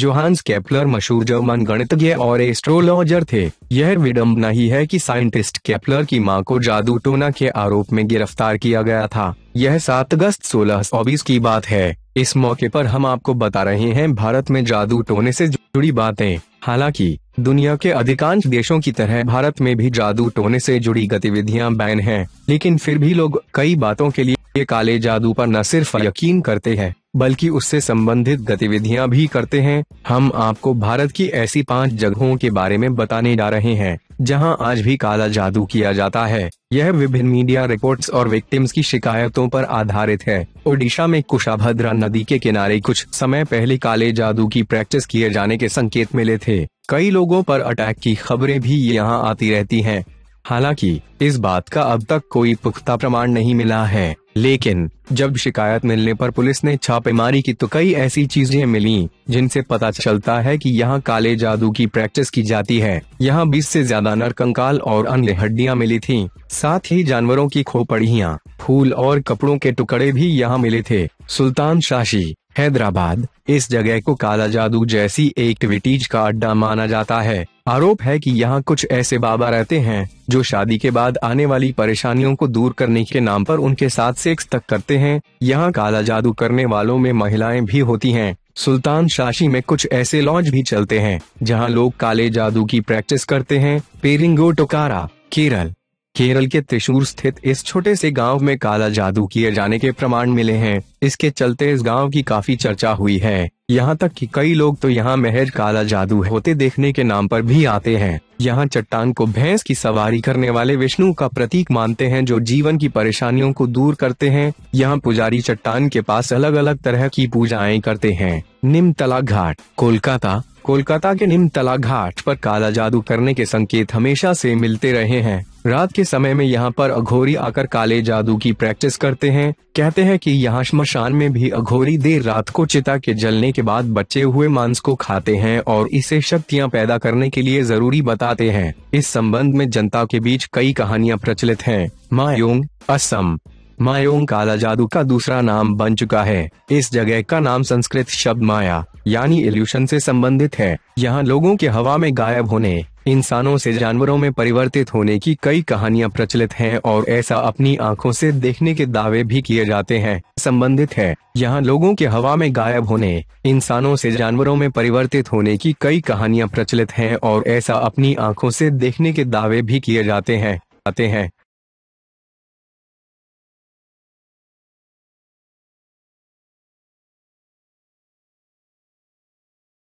Johannes Kepler मशहूर German गणितज्ञ और एस्ट्रोलॉजर थे यह विडम्बना ही है कि साइंटिस्ट केपलर की मां को जादू टोना के आरोप में गिरफ्तार किया गया था यह 7 अगस्त सोलह की बात है इस मौके पर हम आपको बता रहे हैं भारत में जादू टोने से जुड़ी बातें हालांकि दुनिया के अधिकांश देशों की तरह भारत में भी जादू टोने से जुड़ी गतिविधियां बैन हैं, लेकिन फिर भी लोग कई बातों के लिए काले जादू पर न सिर्फ यकीन करते हैं बल्कि उससे संबंधित गतिविधियां भी करते हैं हम आपको भारत की ऐसी पांच जगहों के बारे में बताने जा रहे हैं जहां आज भी काला जादू किया जाता है यह विभिन्न मीडिया रिपोर्ट्स और विक्टिम्स की शिकायतों पर आधारित है ओडिशा में कुशाभद्रा नदी के किनारे कुछ समय पहले काले जादू की प्रैक्टिस किए जाने के संकेत मिले थे कई लोगों पर अटैक की खबरें भी यहाँ आती रहती हैं हालांकि इस बात का अब तक कोई पुख्ता प्रमाण नहीं मिला है लेकिन जब शिकायत मिलने पर पुलिस ने छापेमारी की तो कई ऐसी चीजें मिली जिनसे पता चलता है कि यहाँ काले जादू की प्रैक्टिस की जाती है यहाँ 20 से ज्यादा नरकंकाल और अन्य हड्डियाँ मिली थी साथ ही जानवरों की खोपड़ियाँ फूल और कपड़ों के टुकड़े भी यहाँ मिले थे सुल्तान शाशी हैदराबाद इस जगह को काला जादू जैसी एक्टिविटीज का अड्डा माना जाता है आरोप है कि यहाँ कुछ ऐसे बाबा रहते हैं जो शादी के बाद आने वाली परेशानियों को दूर करने के नाम पर उनके साथ सेक्स तक करते हैं यहाँ काला जादू करने वालों में महिलाएं भी होती हैं सुल्तान शाशी में कुछ ऐसे लॉज भी चलते हैं जहाँ लोग काले जादू की प्रैक्टिस करते हैं पेरिंगो टोकारा केरल केरल के त्रिशूर स्थित इस छोटे से गांव में काला जादू किए जाने के प्रमाण मिले हैं इसके चलते इस गांव की काफी चर्चा हुई है यहाँ तक कि कई लोग तो यहाँ महज काला जादू होते देखने के नाम पर भी आते हैं यहाँ चट्टान को भैंस की सवारी करने वाले विष्णु का प्रतीक मानते हैं जो जीवन की परेशानियों को दूर करते हैं यहाँ पुजारी चट्टान के पास अलग अलग तरह की पूजाएं करते हैं तला घाट कोलकाता कोलकाता के निमतला घाट पर काला जादू करने के संकेत हमेशा से मिलते रहे हैं रात के समय में यहाँ पर अघोरी आकर काले जादू की प्रैक्टिस करते हैं कहते हैं कि यहाँ शमशान में भी अघोरी देर रात को चिता के जलने के बाद बचे हुए मांस को खाते हैं और इसे शक्तियाँ पैदा करने के लिए जरूरी बताते हैं इस संबंध में जनता के बीच कई कहानियाँ प्रचलित है मायोंग असम मायोंग काला जादू का दूसरा नाम बन चुका है इस जगह का नाम संस्कृत शब्द माया यानी एल्यूशन से संबंधित है यहाँ लोगों के हवा में गायब होने इंसानों से जानवरों में परिवर्तित होने की कई कहानियां प्रचलित हैं और ऐसा अपनी आंखों से देखने के दावे भी किए जाते हैं संबंधित है यहाँ लोगों के हवा में गायब होने इंसानों से जानवरों में परिवर्तित होने की कई कहानियां प्रचलित हैं और ऐसा अपनी आंखों से देखने के दावे भी किए जाते हैं आते हैं